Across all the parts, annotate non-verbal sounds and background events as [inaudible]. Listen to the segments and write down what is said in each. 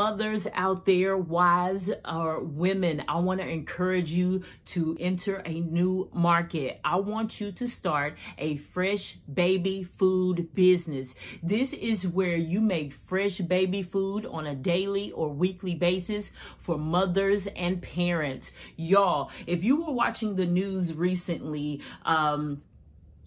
mothers out there, wives or women, I want to encourage you to enter a new market. I want you to start a fresh baby food business. This is where you make fresh baby food on a daily or weekly basis for mothers and parents. Y'all, if you were watching the news recently, um,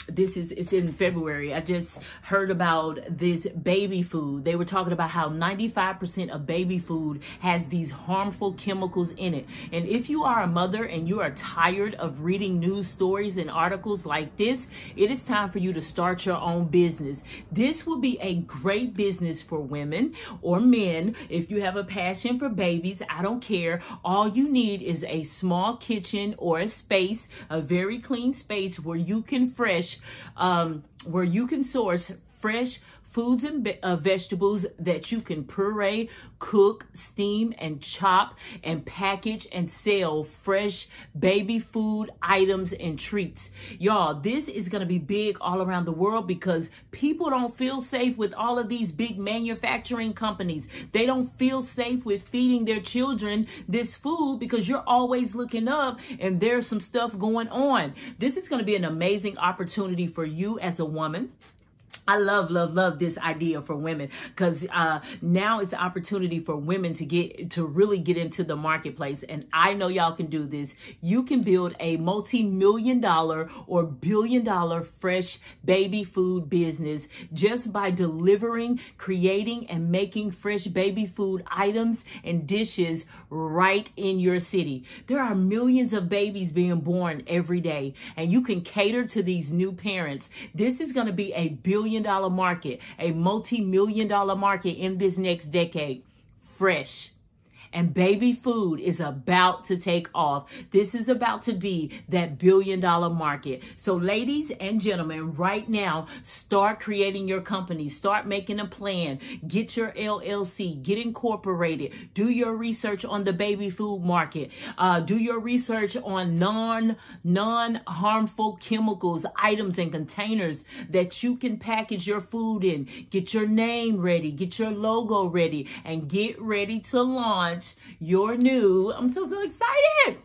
this is it's in February. I just heard about this baby food. They were talking about how 95% of baby food has these harmful chemicals in it. And if you are a mother and you are tired of reading news stories and articles like this, it is time for you to start your own business. This will be a great business for women or men. If you have a passion for babies, I don't care. All you need is a small kitchen or a space, a very clean space where you can fresh um, where you can source fresh foods and uh, vegetables that you can puree, cook, steam, and chop and package and sell fresh baby food items and treats. Y'all, this is going to be big all around the world because people don't feel safe with all of these big manufacturing companies. They don't feel safe with feeding their children this food because you're always looking up and there's some stuff going on. This is going to be an amazing opportunity for you as a woman I love, love, love this idea for women because uh, now it's an opportunity for women to get to really get into the marketplace. And I know y'all can do this. You can build a multi million dollar or billion dollar fresh baby food business just by delivering, creating, and making fresh baby food items and dishes right in your city. There are millions of babies being born every day, and you can cater to these new parents. This is going to be a billion billion dollar market, a multi million dollar market in this next decade. Fresh and baby food is about to take off. This is about to be that billion dollar market. So, ladies and gentlemen, right now, start creating your company, start making a plan, get your LLC, get incorporated, do your research on the baby food market, uh, do your research on non non harmful chemicals, items, and containers that you can package your food in. Get your name ready, get your logo ready, and get ready to launch you your new, I'm so, so excited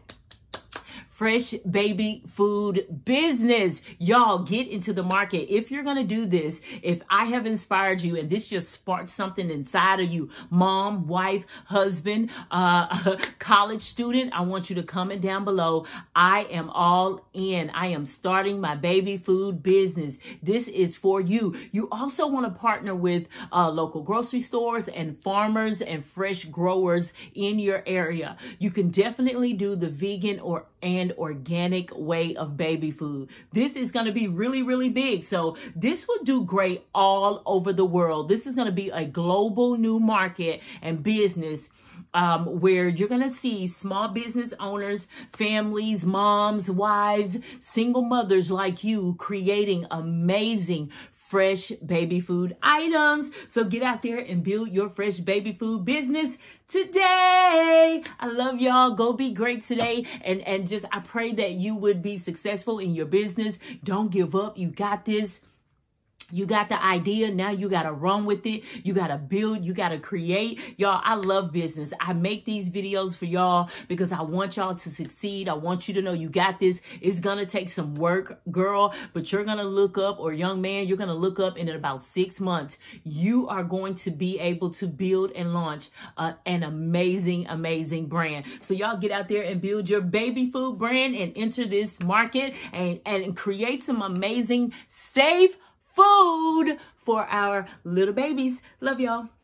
fresh baby food business. Y'all get into the market. If you're going to do this, if I have inspired you and this just sparked something inside of you, mom, wife, husband, uh, [laughs] college student, I want you to comment down below. I am all in. I am starting my baby food business. This is for you. You also want to partner with uh, local grocery stores and farmers and fresh growers in your area. You can definitely do the vegan or and and organic way of baby food. This is going to be really, really big. So this will do great all over the world. This is going to be a global new market and business um, where you're going to see small business owners, families, moms, wives, single mothers like you creating amazing fresh baby food items. So get out there and build your fresh baby food business today. I love y'all. Go be great today. And, and just, I I pray that you would be successful in your business. Don't give up. You got this. You got the idea. Now you got to run with it. You got to build. You got to create. Y'all, I love business. I make these videos for y'all because I want y'all to succeed. I want you to know you got this. It's going to take some work, girl, but you're going to look up or young man, you're going to look up and in about six months, you are going to be able to build and launch uh, an amazing, amazing brand. So y'all get out there and build your baby food brand and enter this market and, and create some amazing, safe, food for our little babies. Love y'all.